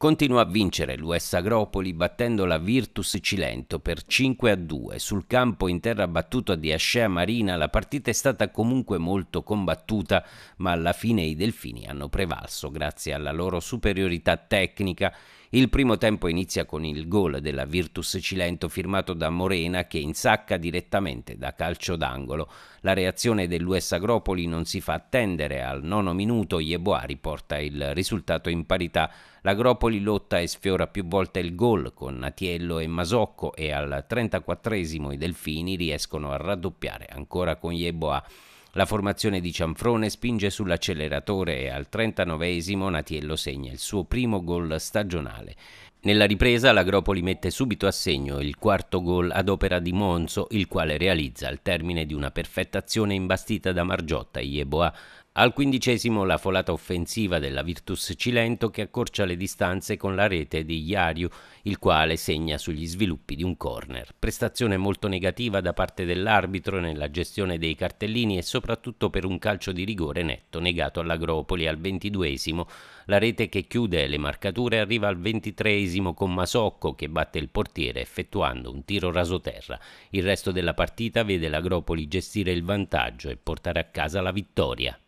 Continua a vincere l'US Agropoli battendo la Virtus Cilento per 5 a 2. Sul campo in terra battuta di Ascea Marina la partita è stata comunque molto combattuta, ma alla fine i Delfini hanno prevalso grazie alla loro superiorità tecnica il primo tempo inizia con il gol della Virtus Cilento firmato da Morena che insacca direttamente da calcio d'angolo. La reazione dell'US Agropoli non si fa attendere, al nono minuto Ieboari riporta il risultato in parità. L'Agropoli lotta e sfiora più volte il gol con Natiello e Masocco e al 34 i Delfini riescono a raddoppiare ancora con Ieboa. La formazione di Cianfrone spinge sull'acceleratore e al 39esimo Natiello segna il suo primo gol stagionale. Nella ripresa l'Agropoli mette subito a segno il quarto gol ad opera di Monzo, il quale realizza al termine di una perfetta azione imbastita da Margiotta e Yeboah. Al quindicesimo la folata offensiva della Virtus Cilento che accorcia le distanze con la rete di Iariu, il quale segna sugli sviluppi di un corner. Prestazione molto negativa da parte dell'arbitro nella gestione dei cartellini e soprattutto per un calcio di rigore netto negato all'Agropoli al ventiduesimo. La rete che chiude le marcature arriva al ventitreesimo 27 con Masocco che batte il portiere effettuando un tiro rasoterra. Il resto della partita vede l'Agropoli gestire il vantaggio e portare a casa la vittoria.